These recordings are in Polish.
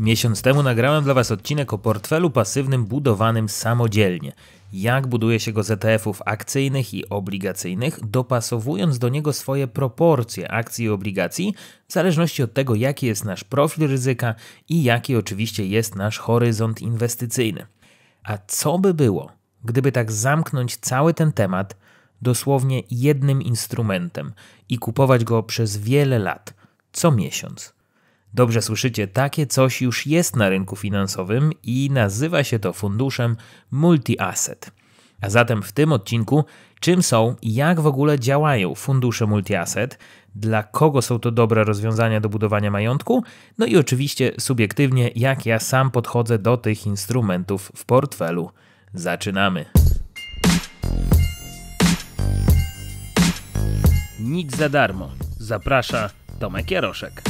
Miesiąc temu nagrałem dla Was odcinek o portfelu pasywnym budowanym samodzielnie. Jak buduje się go z ETF-ów akcyjnych i obligacyjnych, dopasowując do niego swoje proporcje akcji i obligacji, w zależności od tego, jaki jest nasz profil ryzyka i jaki oczywiście jest nasz horyzont inwestycyjny. A co by było, gdyby tak zamknąć cały ten temat dosłownie jednym instrumentem i kupować go przez wiele lat, co miesiąc? Dobrze słyszycie, takie coś już jest na rynku finansowym i nazywa się to funduszem multi-asset. A zatem w tym odcinku, czym są i jak w ogóle działają fundusze multi-asset, dla kogo są to dobre rozwiązania do budowania majątku, no i oczywiście subiektywnie, jak ja sam podchodzę do tych instrumentów w portfelu. Zaczynamy. Nic za darmo. Zaprasza Tomek Jaroszek.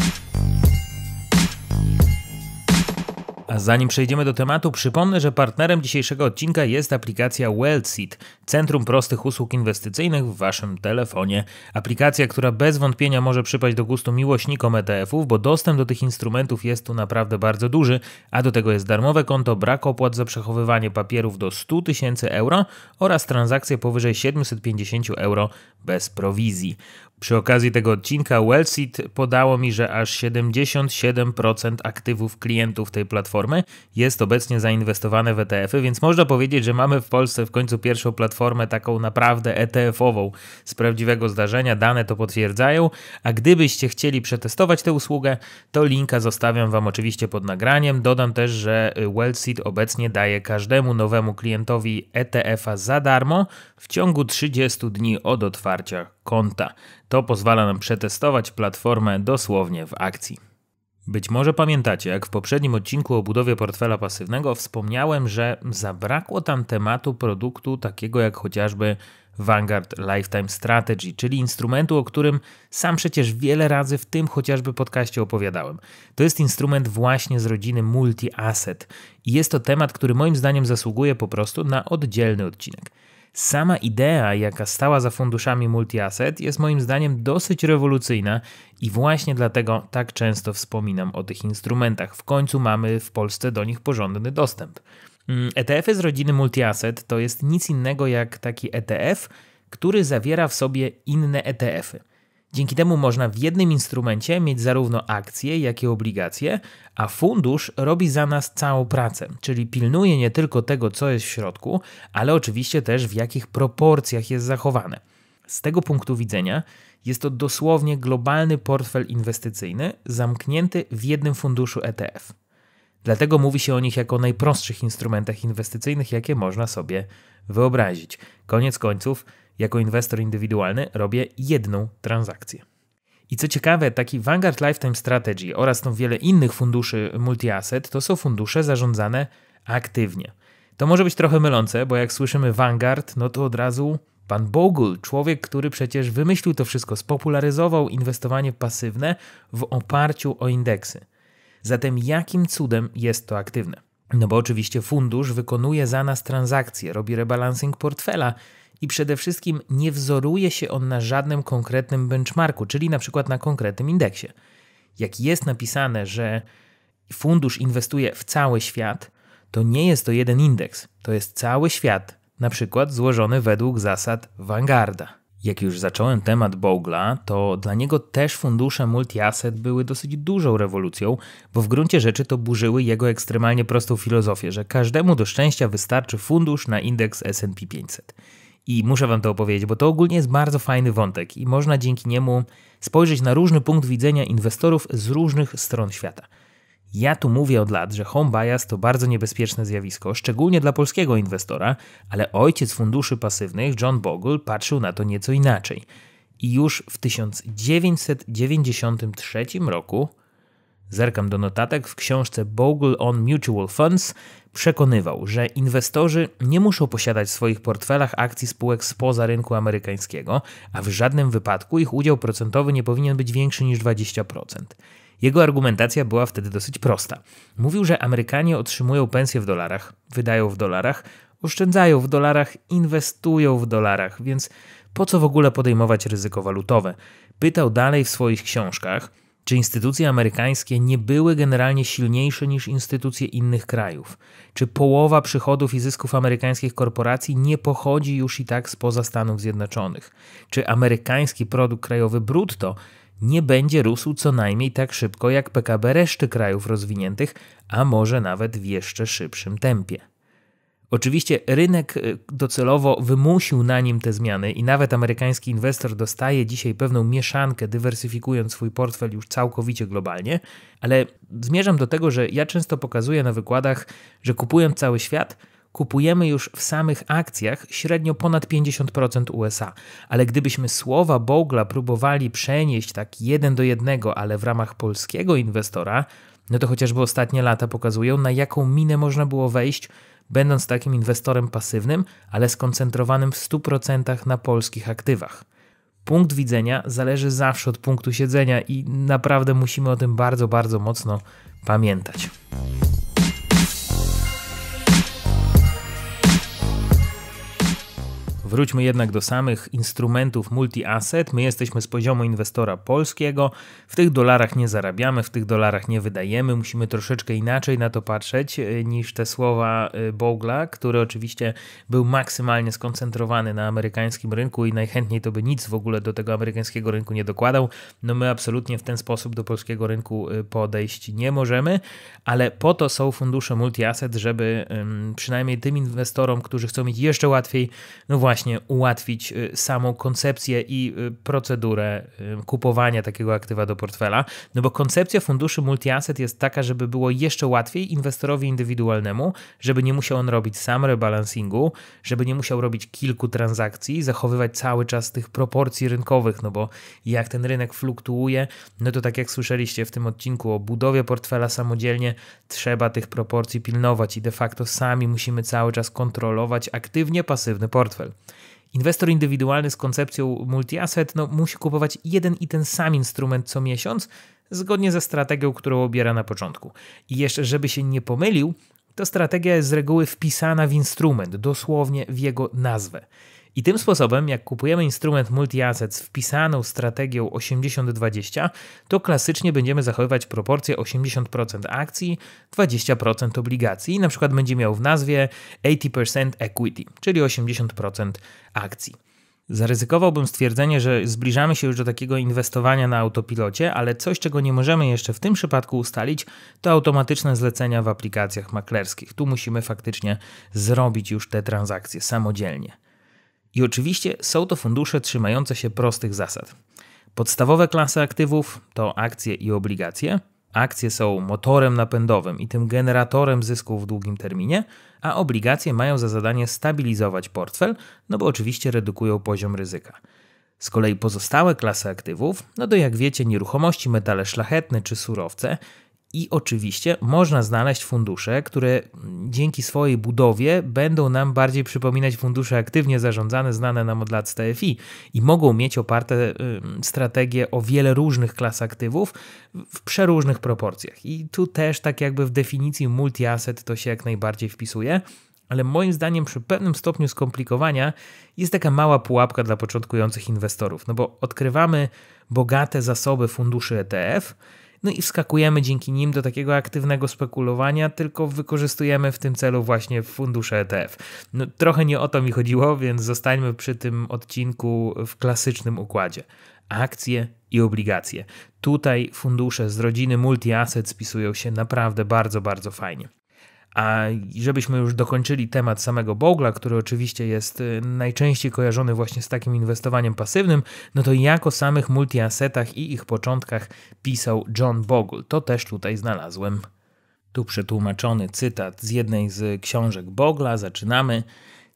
A zanim przejdziemy do tematu, przypomnę, że partnerem dzisiejszego odcinka jest aplikacja WellSeed, Centrum Prostych Usług Inwestycyjnych w Waszym telefonie. Aplikacja, która bez wątpienia może przypaść do gustu miłośnikom ETF-ów, bo dostęp do tych instrumentów jest tu naprawdę bardzo duży, a do tego jest darmowe konto, brak opłat za przechowywanie papierów do 100 tysięcy euro oraz transakcje powyżej 750 euro bez prowizji. Przy okazji tego odcinka Wellseed podało mi, że aż 77% aktywów klientów tej platformy jest obecnie zainwestowane w ETF-y, więc można powiedzieć, że mamy w Polsce w końcu pierwszą platformę platformę taką naprawdę ETF-ową z prawdziwego zdarzenia, dane to potwierdzają, a gdybyście chcieli przetestować tę usługę, to linka zostawiam Wam oczywiście pod nagraniem. Dodam też, że y, Wellseed obecnie daje każdemu nowemu klientowi ETF-a za darmo w ciągu 30 dni od otwarcia konta. To pozwala nam przetestować platformę dosłownie w akcji. Być może pamiętacie, jak w poprzednim odcinku o budowie portfela pasywnego wspomniałem, że zabrakło tam tematu produktu takiego jak chociażby Vanguard Lifetime Strategy, czyli instrumentu, o którym sam przecież wiele razy w tym chociażby podcaście opowiadałem. To jest instrument właśnie z rodziny multi-asset i jest to temat, który moim zdaniem zasługuje po prostu na oddzielny odcinek. Sama idea, jaka stała za funduszami multiasset, jest moim zdaniem dosyć rewolucyjna i właśnie dlatego tak często wspominam o tych instrumentach. W końcu mamy w Polsce do nich porządny dostęp. Mm, ETF-y z rodziny multiasset to jest nic innego jak taki ETF, który zawiera w sobie inne ETF-y. Dzięki temu można w jednym instrumencie mieć zarówno akcje, jak i obligacje, a fundusz robi za nas całą pracę, czyli pilnuje nie tylko tego, co jest w środku, ale oczywiście też w jakich proporcjach jest zachowane. Z tego punktu widzenia jest to dosłownie globalny portfel inwestycyjny zamknięty w jednym funduszu ETF. Dlatego mówi się o nich jako najprostszych instrumentach inwestycyjnych, jakie można sobie wyobrazić. Koniec końców, jako inwestor indywidualny robię jedną transakcję. I co ciekawe, taki Vanguard Lifetime Strategy oraz tą no wiele innych funduszy multi-asset to są fundusze zarządzane aktywnie. To może być trochę mylące, bo jak słyszymy Vanguard, no to od razu pan Bogle, człowiek, który przecież wymyślił to wszystko, spopularyzował inwestowanie pasywne w oparciu o indeksy. Zatem jakim cudem jest to aktywne? No bo oczywiście fundusz wykonuje za nas transakcje, robi rebalancing portfela, i przede wszystkim nie wzoruje się on na żadnym konkretnym benchmarku, czyli na przykład na konkretnym indeksie. Jak jest napisane, że fundusz inwestuje w cały świat, to nie jest to jeden indeks, to jest cały świat, na przykład złożony według zasad Vanguarda. Jak już zacząłem temat Bogla, to dla niego też fundusze multiasset były dosyć dużą rewolucją, bo w gruncie rzeczy to burzyły jego ekstremalnie prostą filozofię, że każdemu do szczęścia wystarczy fundusz na indeks S&P 500 i muszę wam to opowiedzieć, bo to ogólnie jest bardzo fajny wątek i można dzięki niemu spojrzeć na różny punkt widzenia inwestorów z różnych stron świata. Ja tu mówię od lat, że home bias to bardzo niebezpieczne zjawisko, szczególnie dla polskiego inwestora, ale ojciec funduszy pasywnych, John Bogle, patrzył na to nieco inaczej. I już w 1993 roku zerkam do notatek, w książce Bogle on Mutual Funds przekonywał, że inwestorzy nie muszą posiadać w swoich portfelach akcji spółek spoza rynku amerykańskiego, a w żadnym wypadku ich udział procentowy nie powinien być większy niż 20%. Jego argumentacja była wtedy dosyć prosta. Mówił, że Amerykanie otrzymują pensje w dolarach, wydają w dolarach, oszczędzają w dolarach, inwestują w dolarach, więc po co w ogóle podejmować ryzyko walutowe? Pytał dalej w swoich książkach, czy instytucje amerykańskie nie były generalnie silniejsze niż instytucje innych krajów? Czy połowa przychodów i zysków amerykańskich korporacji nie pochodzi już i tak spoza Stanów Zjednoczonych? Czy amerykański produkt krajowy brutto nie będzie rósł co najmniej tak szybko jak PKB reszty krajów rozwiniętych, a może nawet w jeszcze szybszym tempie? Oczywiście rynek e, docelowo wymusił na nim te zmiany i nawet amerykański inwestor dostaje dzisiaj pewną mieszankę, dywersyfikując swój portfel już całkowicie globalnie, ale zmierzam do tego, że ja często pokazuję na wykładach, że kupując cały świat, kupujemy już w samych akcjach średnio ponad 50% USA. Ale gdybyśmy słowa Bogla próbowali przenieść tak jeden do jednego, ale w ramach polskiego inwestora, no to chociażby ostatnie lata pokazują, na jaką minę można było wejść, będąc takim inwestorem pasywnym, ale skoncentrowanym w 100% na polskich aktywach. Punkt widzenia zależy zawsze od punktu siedzenia i naprawdę musimy o tym bardzo, bardzo mocno pamiętać. Wróćmy jednak do samych instrumentów multi-asset. My jesteśmy z poziomu inwestora polskiego. W tych dolarach nie zarabiamy, w tych dolarach nie wydajemy. Musimy troszeczkę inaczej na to patrzeć e, niż te słowa e, Bogla, który oczywiście był maksymalnie skoncentrowany na amerykańskim rynku i najchętniej to by nic w ogóle do tego amerykańskiego rynku nie dokładał. No my absolutnie w ten sposób do polskiego rynku e, podejść nie możemy, ale po to są fundusze multi-asset, żeby przynajmniej tym inwestorom, którzy chcą mieć jeszcze łatwiej, no właśnie, właśnie ułatwić y, samą koncepcję i y, procedurę y, kupowania takiego aktywa do portfela. No bo koncepcja funduszy multiasset jest taka, żeby było jeszcze łatwiej inwestorowi indywidualnemu, żeby nie musiał on robić sam rebalansingu, żeby nie musiał robić kilku transakcji, zachowywać cały czas tych proporcji rynkowych, no bo jak ten rynek fluktuuje, no to tak jak słyszeliście w tym odcinku o budowie portfela samodzielnie, trzeba tych proporcji pilnować i de facto sami musimy cały czas kontrolować aktywnie pasywny portfel. Inwestor indywidualny z koncepcją multi-asset no, musi kupować jeden i ten sam instrument co miesiąc, zgodnie ze strategią, którą obiera na początku. I jeszcze, żeby się nie pomylił, to strategia jest z reguły wpisana w instrument, dosłownie w jego nazwę. I tym sposobem, jak kupujemy instrument multi z wpisaną strategią 80-20, to klasycznie będziemy zachowywać proporcję 80% akcji, 20% obligacji. I na przykład będzie miał w nazwie 80% equity, czyli 80% akcji. Zaryzykowałbym stwierdzenie, że zbliżamy się już do takiego inwestowania na autopilocie, ale coś, czego nie możemy jeszcze w tym przypadku ustalić, to automatyczne zlecenia w aplikacjach maklerskich. Tu musimy faktycznie zrobić już te transakcje samodzielnie. I oczywiście są to fundusze trzymające się prostych zasad. Podstawowe klasy aktywów to akcje i obligacje. Akcje są motorem napędowym i tym generatorem zysków w długim terminie, a obligacje mają za zadanie stabilizować portfel, no bo oczywiście redukują poziom ryzyka. Z kolei pozostałe klasy aktywów, no to jak wiecie nieruchomości, metale szlachetne czy surowce, i oczywiście można znaleźć fundusze, które dzięki swojej budowie będą nam bardziej przypominać fundusze aktywnie zarządzane, znane nam od lat z TFI i mogą mieć oparte strategie o wiele różnych klas aktywów w przeróżnych proporcjach. I tu też tak jakby w definicji multi-asset to się jak najbardziej wpisuje ale moim zdaniem przy pewnym stopniu skomplikowania jest taka mała pułapka dla początkujących inwestorów, no bo odkrywamy bogate zasoby funduszy ETF, no i wskakujemy dzięki nim do takiego aktywnego spekulowania, tylko wykorzystujemy w tym celu właśnie fundusze ETF. No, trochę nie o to mi chodziło, więc zostańmy przy tym odcinku w klasycznym układzie. Akcje i obligacje. Tutaj fundusze z rodziny multi-asset spisują się naprawdę bardzo, bardzo fajnie. A żebyśmy już dokończyli temat samego Bogla, który oczywiście jest y, najczęściej kojarzony właśnie z takim inwestowaniem pasywnym, no to jak o samych multiasetach i ich początkach pisał John Bogle. To też tutaj znalazłem. Tu przetłumaczony cytat z jednej z książek Bogla. Zaczynamy.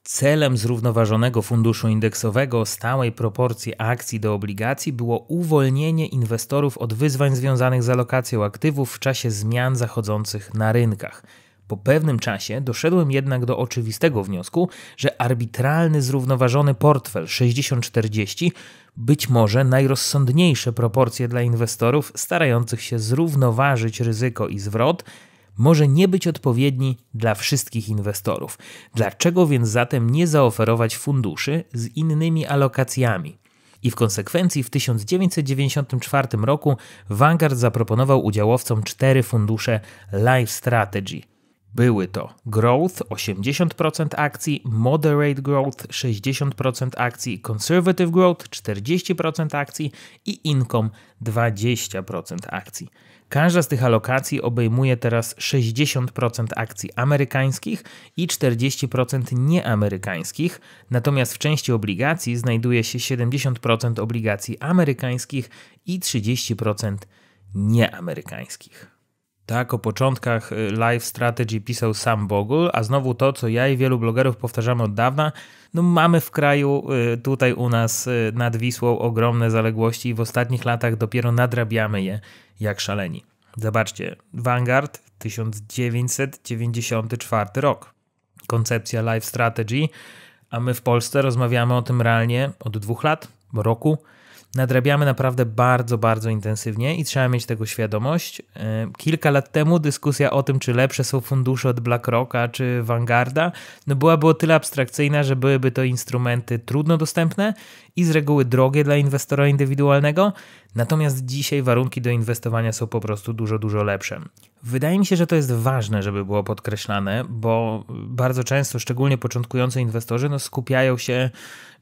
Celem zrównoważonego funduszu indeksowego stałej proporcji akcji do obligacji było uwolnienie inwestorów od wyzwań związanych z alokacją aktywów w czasie zmian zachodzących na rynkach – po pewnym czasie doszedłem jednak do oczywistego wniosku, że arbitralny zrównoważony portfel 60-40 być może najrozsądniejsze proporcje dla inwestorów starających się zrównoważyć ryzyko i zwrot może nie być odpowiedni dla wszystkich inwestorów. Dlaczego więc zatem nie zaoferować funduszy z innymi alokacjami? I w konsekwencji w 1994 roku Vanguard zaproponował udziałowcom cztery fundusze Life Strategy – były to Growth 80% akcji, Moderate Growth 60% akcji, Conservative Growth 40% akcji i Income 20% akcji. Każda z tych alokacji obejmuje teraz 60% akcji amerykańskich i 40% nieamerykańskich, natomiast w części obligacji znajduje się 70% obligacji amerykańskich i 30% nieamerykańskich. Tak, o początkach y, live strategy pisał sam Bogul, a znowu to, co ja i wielu blogerów powtarzamy od dawna, no mamy w kraju, y, tutaj u nas y, nad Wisłą ogromne zaległości i w ostatnich latach dopiero nadrabiamy je jak szaleni. Zobaczcie, Vanguard 1994 rok, koncepcja live strategy, a my w Polsce rozmawiamy o tym realnie od dwóch lat, roku, nadrabiamy naprawdę bardzo, bardzo intensywnie i trzeba mieć tego świadomość. E, kilka lat temu dyskusja o tym, czy lepsze są fundusze od BlackRocka czy Vanguarda, no byłaby o tyle abstrakcyjna, że byłyby to instrumenty trudno dostępne i z reguły drogie dla inwestora indywidualnego, natomiast dzisiaj warunki do inwestowania są po prostu dużo, dużo lepsze. Wydaje mi się, że to jest ważne, żeby było podkreślane, bo bardzo często, szczególnie początkujący inwestorzy, no skupiają się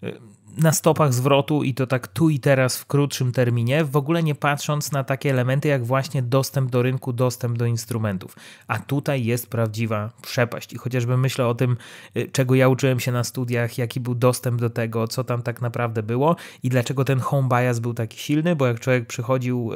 y, na stopach zwrotu i to tak tu i teraz w krótszym terminie, w ogóle nie patrząc na takie elementy jak właśnie dostęp do rynku, dostęp do instrumentów. A tutaj jest prawdziwa przepaść. I chociażby myślę o tym, y, czego ja uczyłem się na studiach, jaki był dostęp do tego, co tam tak naprawdę było i dlaczego ten home bias był taki silny, bo jak człowiek przychodził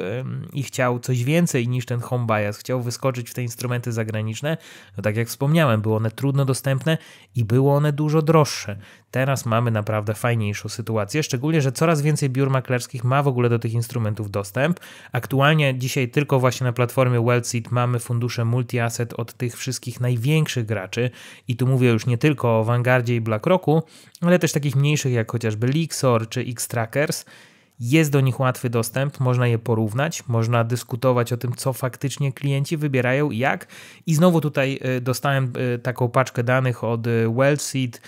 i chciał coś więcej niż ten home bias, chciał wyskoczyć w te instrumenty zagraniczne, no tak jak wspomniałem, były one trudno dostępne i były one dużo droższe. Teraz mamy naprawdę fajniejszą sytuację, szczególnie, że coraz więcej biur maklerskich ma w ogóle do tych instrumentów dostęp. Aktualnie dzisiaj tylko właśnie na platformie WealthSeed mamy fundusze multi-asset od tych wszystkich największych graczy i tu mówię już nie tylko o Vanguardzie i BlackRocku, ale też takich mniejszych jak chociażby Lixor czy X-Trackers, jest do nich łatwy dostęp, można je porównać, można dyskutować o tym, co faktycznie klienci wybierają i jak. I znowu tutaj e, dostałem e, taką paczkę danych od e, Wellseed,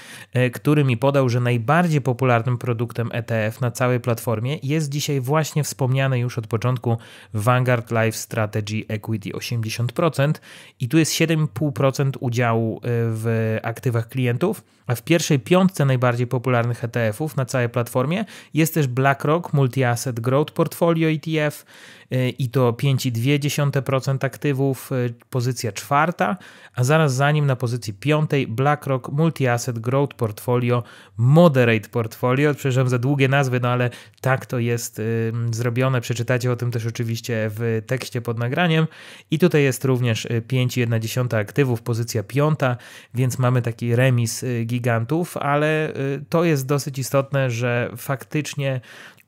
który mi podał, że najbardziej popularnym produktem ETF na całej platformie jest dzisiaj właśnie wspomniany już od początku Vanguard Life Strategy Equity 80% i tu jest 7,5% udziału w aktywach klientów, a w pierwszej piątce najbardziej popularnych ETF-ów na całej platformie jest też BlackRock, Multi-Asset Growth Portfolio ETF y, i to 5,2% aktywów, y, pozycja czwarta, a zaraz za nim na pozycji piątej BlackRock Multi-Asset Growth Portfolio Moderate Portfolio. Przepraszam za długie nazwy, no ale tak to jest y, zrobione. Przeczytacie o tym też oczywiście w tekście pod nagraniem. I tutaj jest również 5,1 aktywów, pozycja piąta, więc mamy taki remis gigantów, ale to jest dosyć istotne, że faktycznie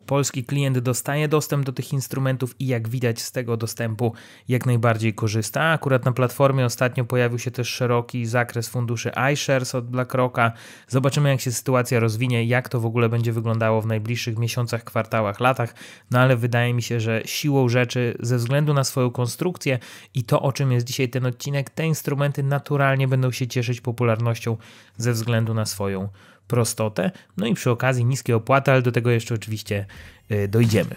Polski klient dostaje dostęp do tych instrumentów i jak widać z tego dostępu jak najbardziej korzysta. Akurat na platformie ostatnio pojawił się też szeroki zakres funduszy iShares od BlackRocka. Zobaczymy jak się sytuacja rozwinie, jak to w ogóle będzie wyglądało w najbliższych miesiącach, kwartałach, latach, no ale wydaje mi się, że siłą rzeczy ze względu na swoją konstrukcję i to o czym jest dzisiaj ten odcinek, te instrumenty naturalnie będą się cieszyć popularnością ze względu na swoją prostotę, no i przy okazji niskie opłaty, ale do tego jeszcze oczywiście y, dojdziemy.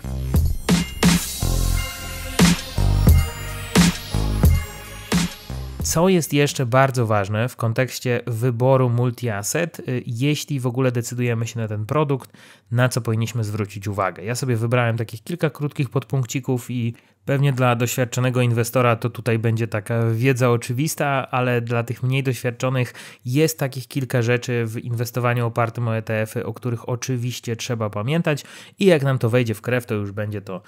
Co jest jeszcze bardzo ważne w kontekście wyboru multi-asset, y, jeśli w ogóle decydujemy się na ten produkt, na co powinniśmy zwrócić uwagę? Ja sobie wybrałem takich kilka krótkich podpunkcików i Pewnie dla doświadczonego inwestora to tutaj będzie taka wiedza oczywista, ale dla tych mniej doświadczonych jest takich kilka rzeczy w inwestowaniu opartym o ETF-y, o których oczywiście trzeba pamiętać i jak nam to wejdzie w krew, to już będzie to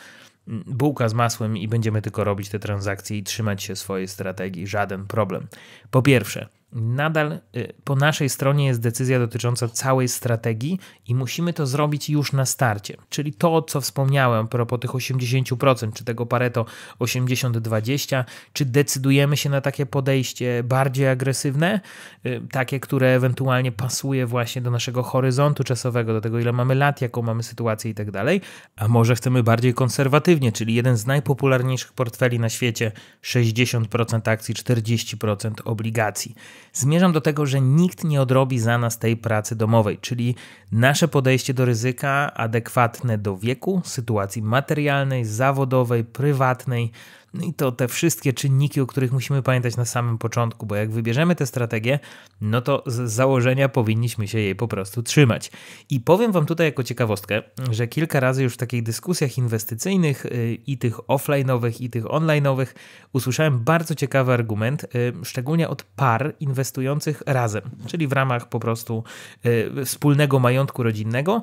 mm, bułka z masłem i będziemy tylko robić te transakcje i trzymać się swojej strategii, żaden problem. Po pierwsze, nadal y, po naszej stronie jest decyzja dotycząca całej strategii i musimy to zrobić już na starcie. Czyli to, co wspomniałem, propos tych 80%, czy tego Pareto 80-20, czy decydujemy się na takie podejście bardziej agresywne, y, takie, które ewentualnie pasuje właśnie do naszego horyzontu czasowego, do tego, ile mamy lat, jaką mamy sytuację i tak dalej, a może chcemy bardziej konserwatywnie, czyli jeden z najpopularniejszych portfeli na świecie 60% akcji, 40% obligacji. Zmierzam do tego, że nikt nie odrobi za nas tej pracy domowej, czyli nasze podejście do ryzyka adekwatne do wieku, sytuacji materialnej, zawodowej, prywatnej, no i to te wszystkie czynniki, o których musimy pamiętać na samym początku, bo jak wybierzemy tę strategię, no to z założenia powinniśmy się jej po prostu trzymać. I powiem Wam tutaj jako ciekawostkę, że kilka razy już w takich dyskusjach inwestycyjnych y, i tych offline'owych, i tych online'owych usłyszałem bardzo ciekawy argument, y, szczególnie od par inwestujących razem, czyli w ramach po prostu y, wspólnego majątku rodzinnego.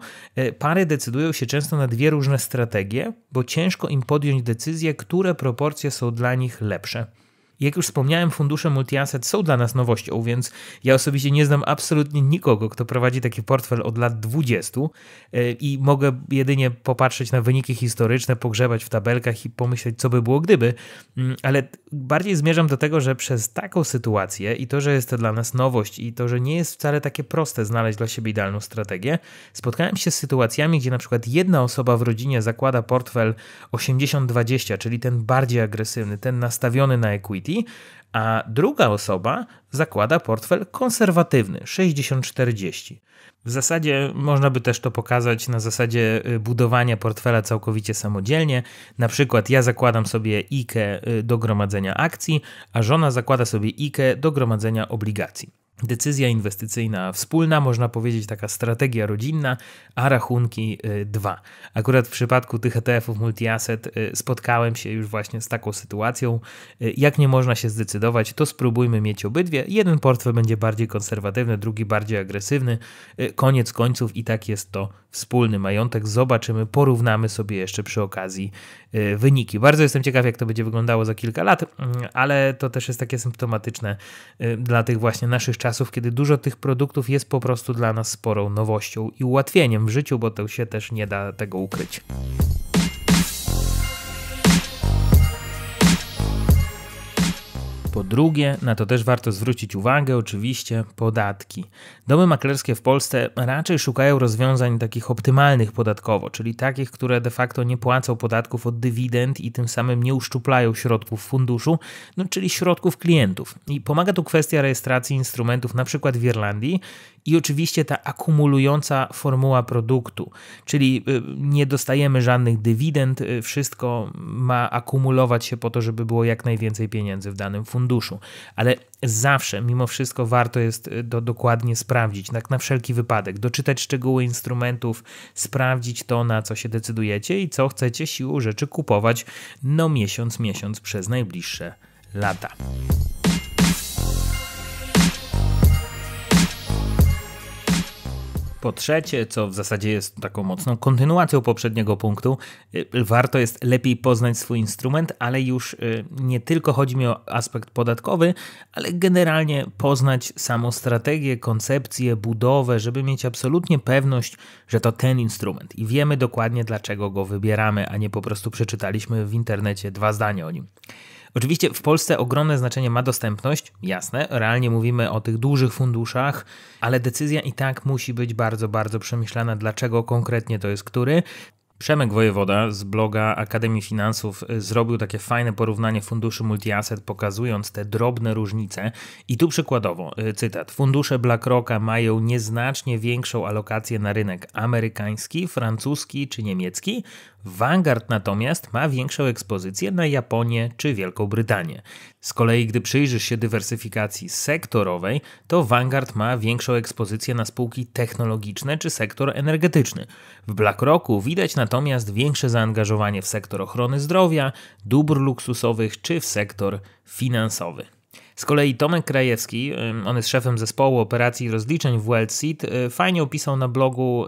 Pary decydują się często na dwie różne strategie, bo ciężko im podjąć decyzję, które proporcje opcje są dla nich lepsze. Jak już wspomniałem, fundusze multiasset są dla nas nowością, więc ja osobiście nie znam absolutnie nikogo, kto prowadzi taki portfel od lat 20 e, i mogę jedynie popatrzeć na wyniki historyczne, pogrzebać w tabelkach i pomyśleć, co by było gdyby, mm, ale bardziej zmierzam do tego, że przez taką sytuację i to, że jest to dla nas nowość i to, że nie jest wcale takie proste znaleźć dla siebie idealną strategię, spotkałem się z sytuacjami, gdzie na przykład jedna osoba w rodzinie zakłada portfel 80-20, czyli ten bardziej agresywny, ten nastawiony na equity, a druga osoba zakłada portfel konserwatywny 60-40. W zasadzie można by też to pokazać na zasadzie y, budowania portfela całkowicie samodzielnie. Na przykład ja zakładam sobie IKE do gromadzenia akcji, a żona zakłada sobie IKE do gromadzenia obligacji decyzja inwestycyjna wspólna, można powiedzieć taka strategia rodzinna, a rachunki y, dwa. Akurat w przypadku tych ETF-ów multiasset y, spotkałem się już właśnie z taką sytuacją. Y, jak nie można się zdecydować, to spróbujmy mieć obydwie. Jeden portfel będzie bardziej konserwatywny, drugi bardziej agresywny. Koniec końców i tak jest to wspólny majątek. Zobaczymy, porównamy sobie jeszcze przy okazji wyniki. Bardzo jestem ciekaw, jak to będzie wyglądało za kilka lat, mm, ale to też jest takie symptomatyczne dla tych właśnie naszych czasów, kiedy dużo tych produktów jest po prostu dla nas sporą nowością i ułatwieniem w życiu, bo to się też nie da tego ukryć. Po drugie, na to też warto zwrócić uwagę, oczywiście, podatki. Domy maklerskie w Polsce raczej szukają rozwiązań takich optymalnych podatkowo, czyli takich, które de facto nie płacą podatków od dywidend i tym samym nie uszczuplają środków funduszu, no, czyli środków klientów. I pomaga tu kwestia rejestracji instrumentów, na przykład w Irlandii, i oczywiście ta akumulująca formuła produktu, czyli y, nie dostajemy żadnych dywidend, y, wszystko ma akumulować się po to, żeby było jak najwięcej pieniędzy w danym funduszu funduszu. Ale zawsze, mimo wszystko, warto jest y, to dokładnie sprawdzić, tak na wszelki wypadek, doczytać szczegóły instrumentów, sprawdzić to, na co się decydujecie i co chcecie siłą rzeczy kupować, no miesiąc, miesiąc przez najbliższe lata. Po trzecie, co w zasadzie jest taką mocną kontynuacją poprzedniego punktu, y, warto jest lepiej poznać swój instrument, ale już y, nie tylko chodzi mi o aspekt podatkowy, ale generalnie poznać samą strategię, koncepcję, budowę, żeby mieć absolutnie pewność, że to ten instrument i wiemy dokładnie dlaczego go wybieramy, a nie po prostu przeczytaliśmy w internecie dwa zdania o nim. Oczywiście w Polsce ogromne znaczenie ma dostępność, jasne, realnie mówimy o tych dużych funduszach, ale decyzja i tak musi być bardzo, bardzo przemyślana, dlaczego konkretnie to jest który. Przemek Wojewoda z bloga Akademii Finansów y, zrobił takie fajne porównanie funduszy multiasset, pokazując te drobne różnice. I tu przykładowo, y, cytat, fundusze BlackRocka mają nieznacznie większą alokację na rynek amerykański, francuski czy niemiecki, Vanguard natomiast ma większą ekspozycję na Japonię czy Wielką Brytanię. Z kolei, gdy przyjrzysz się dywersyfikacji sektorowej, to Vanguard ma większą ekspozycję na spółki technologiczne czy sektor energetyczny. W BlackRocku widać natomiast natomiast większe zaangażowanie w sektor ochrony zdrowia, dóbr luksusowych czy w sektor finansowy. Z kolei Tomek Krajewski, on jest szefem zespołu operacji rozliczeń w WellSeed, y, fajnie opisał na blogu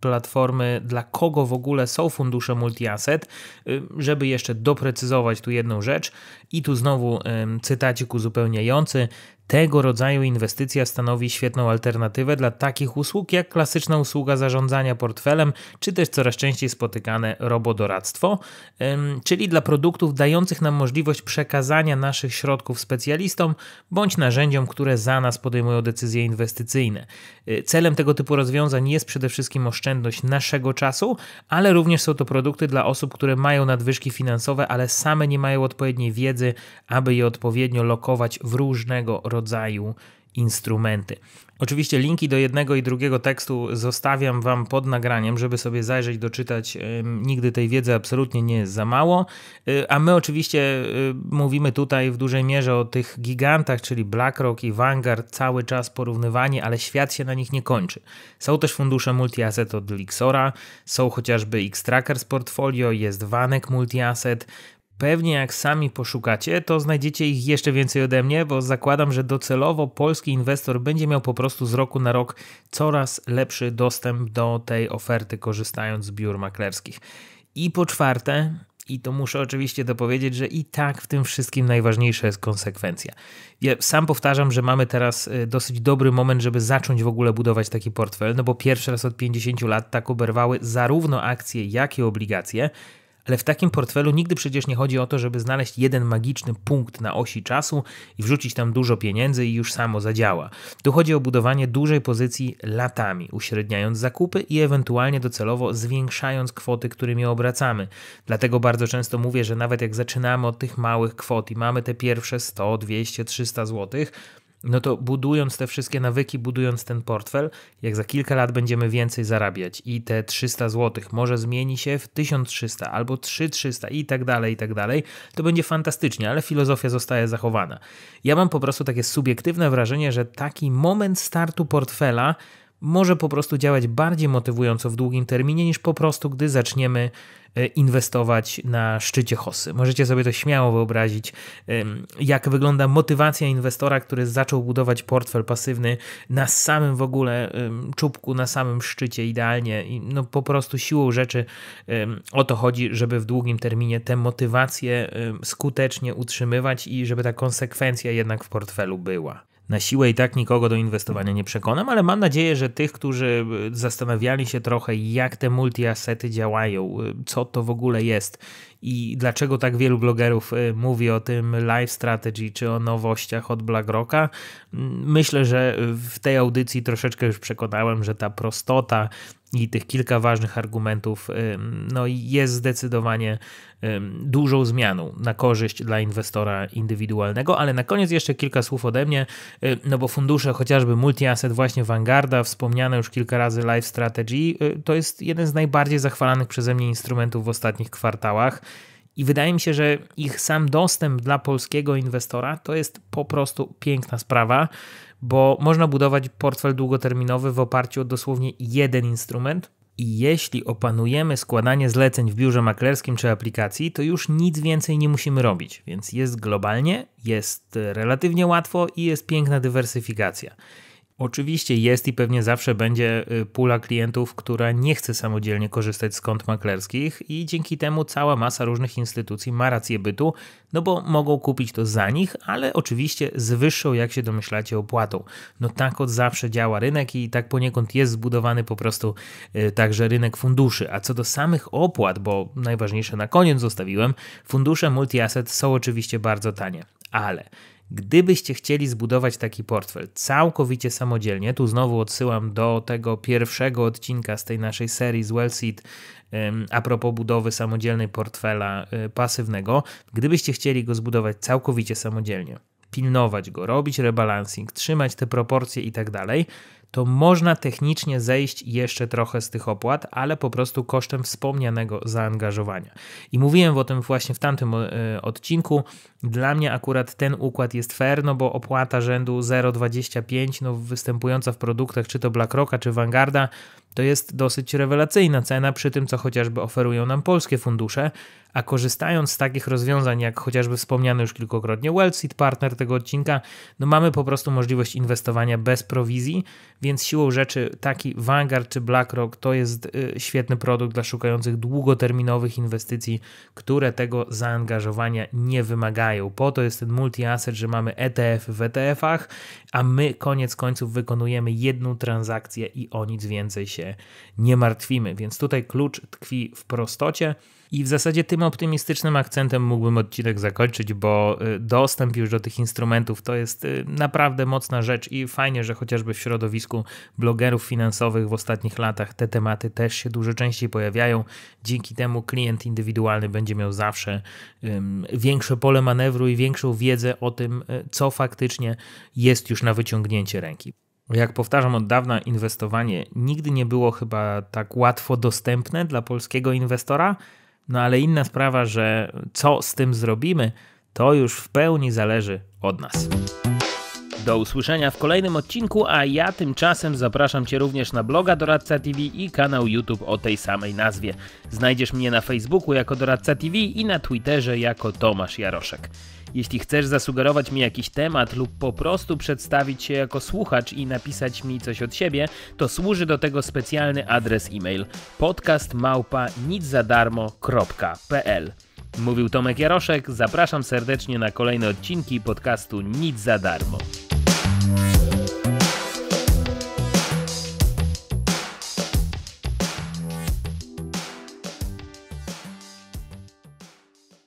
platformy, dla kogo w ogóle są fundusze multiasset, y, żeby jeszcze doprecyzować tu jedną rzecz. I tu znowu cytacik uzupełniający. Tego rodzaju inwestycja stanowi świetną alternatywę dla takich usług jak klasyczna usługa zarządzania portfelem, czy też coraz częściej spotykane robodoradztwo, czyli dla produktów dających nam możliwość przekazania naszych środków specjalistom bądź narzędziom, które za nas podejmują decyzje inwestycyjne. Y, celem tego typu rozwiązań jest przede wszystkim oszczędność naszego czasu, ale również są to produkty dla osób, które mają nadwyżki finansowe, ale same nie mają odpowiedniej wiedzy, aby je odpowiednio lokować w różnego rodzaju instrumenty. Oczywiście linki do jednego i drugiego tekstu zostawiam Wam pod nagraniem, żeby sobie zajrzeć, doczytać. Nigdy tej wiedzy absolutnie nie jest za mało. E, a my oczywiście e, mówimy tutaj w dużej mierze o tych gigantach, czyli BlackRock i Vanguard, cały czas porównywanie, ale świat się na nich nie kończy. Są też fundusze multiasset od Lixora, są chociażby Xtrackers portfolio, jest Vanek multiasset, Pewnie jak sami poszukacie, to znajdziecie ich jeszcze więcej ode mnie, bo zakładam, że docelowo polski inwestor będzie miał po prostu z roku na rok coraz lepszy dostęp do tej oferty, korzystając z biur maklerskich. I po czwarte, i to muszę oczywiście dopowiedzieć, że i tak w tym wszystkim najważniejsza jest konsekwencja. Ja sam powtarzam, że mamy teraz y, dosyć dobry moment, żeby zacząć w ogóle budować taki portfel, no bo pierwszy raz od 50 lat tak oberwały zarówno akcje, jak i obligacje. Ale w takim portfelu nigdy przecież nie chodzi o to, żeby znaleźć jeden magiczny punkt na osi czasu i wrzucić tam dużo pieniędzy i już samo zadziała. Tu chodzi o budowanie dużej pozycji latami, uśredniając zakupy i ewentualnie docelowo zwiększając kwoty, którymi obracamy. Dlatego bardzo często mówię, że nawet jak zaczynamy od tych małych kwot i mamy te pierwsze 100, 200, 300 złotych, no to budując te wszystkie nawyki, budując ten portfel, jak za kilka lat będziemy więcej zarabiać i te 300 zł może zmieni się w 1300 albo 3300 i tak dalej, i tak dalej, to będzie fantastycznie, ale filozofia zostaje zachowana. Ja mam po prostu takie subiektywne wrażenie, że taki moment startu portfela może po prostu działać bardziej motywująco w długim terminie niż po prostu, gdy zaczniemy E, inwestować na szczycie hossy. Możecie sobie to śmiało wyobrazić, jak wygląda motywacja inwestora, który zaczął budować portfel pasywny na samym w ogóle czubku, na samym szczycie idealnie. I no po prostu siłą rzeczy o to chodzi, żeby w długim terminie tę motywację skutecznie utrzymywać i żeby ta konsekwencja jednak w portfelu była na siłę i tak nikogo do inwestowania nie przekonam, ale mam nadzieję, że tych, którzy e, zastanawiali się trochę, jak te multiasety działają, e, co to w ogóle jest i dlaczego tak wielu blogerów e, mówi o tym live strategy czy o nowościach od BlackRocka, myślę, że w tej audycji troszeczkę już przekonałem, że ta prostota, i tych kilka ważnych argumentów no, jest zdecydowanie dużą zmianą na korzyść dla inwestora indywidualnego. Ale na koniec jeszcze kilka słów ode mnie, no bo fundusze chociażby multi-asset właśnie Vanguarda, wspomniane już kilka razy Live Strategy, y, to jest jeden z najbardziej zachwalanych przeze mnie instrumentów w ostatnich kwartałach. I wydaje mi się, że ich sam dostęp dla polskiego inwestora to jest po prostu piękna sprawa bo można budować portfel długoterminowy w oparciu o dosłownie jeden instrument. I jeśli opanujemy składanie zleceń w biurze maklerskim czy aplikacji, to już nic więcej nie musimy robić, więc jest globalnie, jest e, relatywnie łatwo i jest piękna dywersyfikacja. Oczywiście jest i pewnie zawsze będzie y, pula klientów, która nie chce samodzielnie korzystać z kont maklerskich i dzięki temu cała masa różnych instytucji ma rację bytu, no bo mogą kupić to za nich, ale oczywiście z wyższą, jak się domyślacie, opłatą. No tak od zawsze działa rynek i tak poniekąd jest zbudowany po prostu y, także rynek funduszy. A co do samych opłat, bo najważniejsze na koniec zostawiłem, fundusze multi-asset są oczywiście bardzo tanie, ale Gdybyście chcieli zbudować taki portfel całkowicie samodzielnie, tu znowu odsyłam do tego pierwszego odcinka z tej naszej serii z Wellseed a propos budowy samodzielnej portfela e, pasywnego, gdybyście chcieli go zbudować całkowicie samodzielnie, pilnować go, robić rebalancing, trzymać te proporcje i tak dalej, to można technicznie zejść jeszcze trochę z tych opłat, ale po prostu kosztem wspomnianego zaangażowania. I mówiłem o tym właśnie w tamtym e, odcinku. Dla mnie akurat ten układ jest fair, no bo opłata rzędu 0,25, no występująca w produktach czy to BlackRocka, czy Vanguarda, to jest dosyć rewelacyjna cena przy tym, co chociażby oferują nam polskie fundusze a korzystając z takich rozwiązań jak chociażby wspomniany już kilkukrotnie Wellseed, partner tego odcinka, no mamy po prostu możliwość inwestowania bez prowizji, więc siłą rzeczy taki Vanguard czy BlackRock to jest y, świetny produkt dla szukających długoterminowych inwestycji, które tego zaangażowania nie wymagają. Po to jest ten multi-asset, że mamy ETF w ETF-ach, a my koniec końców wykonujemy jedną transakcję i o nic więcej się nie martwimy. Więc tutaj klucz tkwi w prostocie. I w zasadzie tym optymistycznym akcentem mógłbym odcinek zakończyć, bo y, dostęp już do tych instrumentów to jest y, naprawdę mocna rzecz i fajnie, że chociażby w środowisku blogerów finansowych w ostatnich latach te tematy też się dużo częściej pojawiają. Dzięki temu klient indywidualny będzie miał zawsze większe pole manewru i większą wiedzę o tym, y, co faktycznie jest już na wyciągnięcie ręki. Jak powtarzam od dawna, inwestowanie nigdy nie było chyba tak łatwo dostępne dla polskiego inwestora. No ale inna sprawa, że co z tym zrobimy, to już w pełni zależy od nas. Do usłyszenia w kolejnym odcinku, a ja tymczasem zapraszam Cię również na bloga Doradca TV i kanał YouTube o tej samej nazwie. Znajdziesz mnie na Facebooku jako Doradca TV i na Twitterze jako Tomasz Jaroszek. Jeśli chcesz zasugerować mi jakiś temat lub po prostu przedstawić się jako słuchacz i napisać mi coś od siebie, to służy do tego specjalny adres e-mail podcastmałpa.niczadarmo.pl Mówił Tomek Jaroszek, zapraszam serdecznie na kolejne odcinki podcastu Nic za darmo.